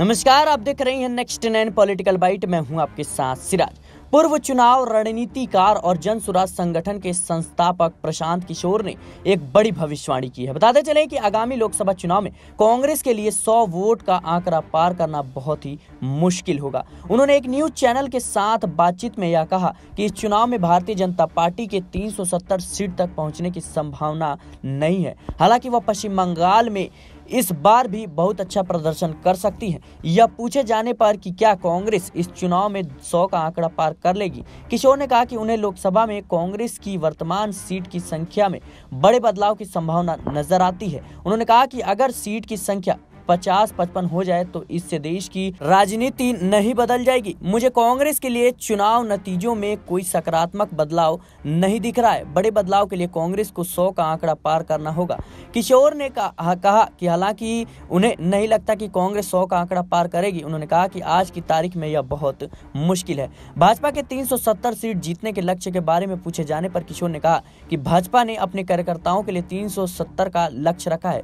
नमस्कार आप देख रहे हैं नेक्स्ट नाइन पॉलिटिकल बाइट मैं हूं आपके साथ सिराज पूर्व चुनाव रणनीतिकार और जन सुराज संगठन के संस्थापक प्रशांत किशोर ने एक बड़ी भविष्यवाणी की है बताते चले कि आगामी लोकसभा चुनाव में कांग्रेस के लिए 100 वोट का आंकड़ा पार करना बहुत ही मुश्किल होगा उन्होंने एक न्यूज चैनल के साथ बातचीत में यह कहा कि इस चुनाव में भारतीय जनता पार्टी के तीन सीट तक पहुंचने की संभावना नहीं है हालांकि वह पश्चिम बंगाल में इस बार भी बहुत अच्छा प्रदर्शन कर सकती है यह पूछे जाने पर कि क्या कांग्रेस इस चुनाव में सौ का आंकड़ा पार कर लेगी किशोर ने कहा कि उन्हें लोकसभा में कांग्रेस की वर्तमान सीट की संख्या में बड़े बदलाव की संभावना नजर आती है उन्होंने कहा कि अगर सीट की संख्या पचास पचपन हो जाए तो इससे देश की राजनीति नहीं बदल जाएगी मुझे कांग्रेस के लिए चुनाव नतीजों में कोई सकारात्मक बदलाव नहीं दिख रहा है बड़े बदलाव के लिए कांग्रेस को सौ का आंकड़ा पार करना होगा किशोर ने कहा, कि हालांकि उन्हें नहीं लगता कि कांग्रेस सौ का आंकड़ा पार करेगी उन्होंने कहा कि आज की तारीख में यह बहुत मुश्किल है भाजपा के 370 सीट जीतने के लक्ष्य के बारे में पूछे जाने पर किशोर ने कहा कि भाजपा ने अपने कार्यकर्ताओं के लिए 370 का लक्ष्य रखा है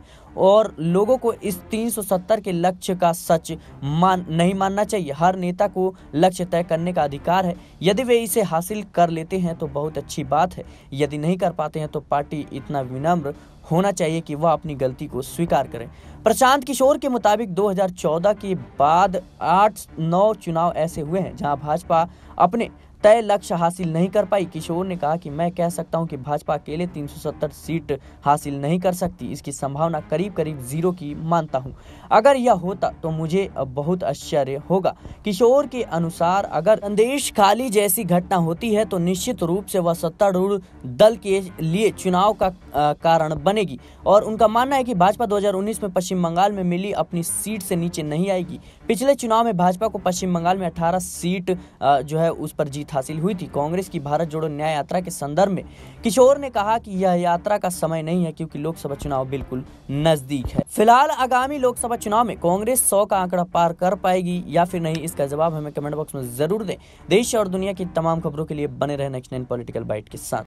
और लोगों को इस तीन 1970 के लक्ष्य का सच मान नहीं मानना चाहिए हर नेता को लक्ष्य तय करने का अधिकार है यदि वे इसे हासिल कर लेते हैं तो बहुत अच्छी बात है यदि नहीं कर पाते हैं तो पार्टी इतना विनम्र होना चाहिए कि वह अपनी गलती को स्वीकार करें प्रशांत किशोर के मुताबिक 2014 के बाद आठ नौ चुनाव ऐसे हुए हैं जहां भाजपा अपने तय लक्ष्य हासिल नहीं कर पाई किशोर ने कहा कि मैं कह सकता हूं कि भाजपा अकेले 370 सीट हासिल नहीं कर सकती इसकी संभावना करीब करीब जीरो की मानता हूं अगर यह होता तो मुझे बहुत आश्चर्य होगा किशोर के अनुसार अगर संदेश खाली जैसी घटना होती है तो निश्चित रूप से वह सत्तारूढ़ दल के लिए चुनाव का कारण बनेगी और उनका मानना है कि भाजपा दो में पश्चिम बंगाल में मिली अपनी सीट से नीचे नहीं आएगी पिछले चुनाव में भाजपा को पश्चिम बंगाल में अठारह सीट जो है उस पर जीत हासिल हुई थी कांग्रेस की भारत जोड़ो न्याय यात्रा के संदर्भ में किशोर ने कहा कि यह यात्रा का समय नहीं है क्योंकि लोकसभा चुनाव बिल्कुल नजदीक है फिलहाल आगामी लोकसभा चुनाव में कांग्रेस सौ का आंकड़ा पार कर पाएगी या फिर नहीं इसका जवाब हमें कमेंट बॉक्स में जरूर दें देश और दुनिया की तमाम खबरों के लिए बने रहे नेक्स्ट नाइन पॉलिटिकल बाइट के साथ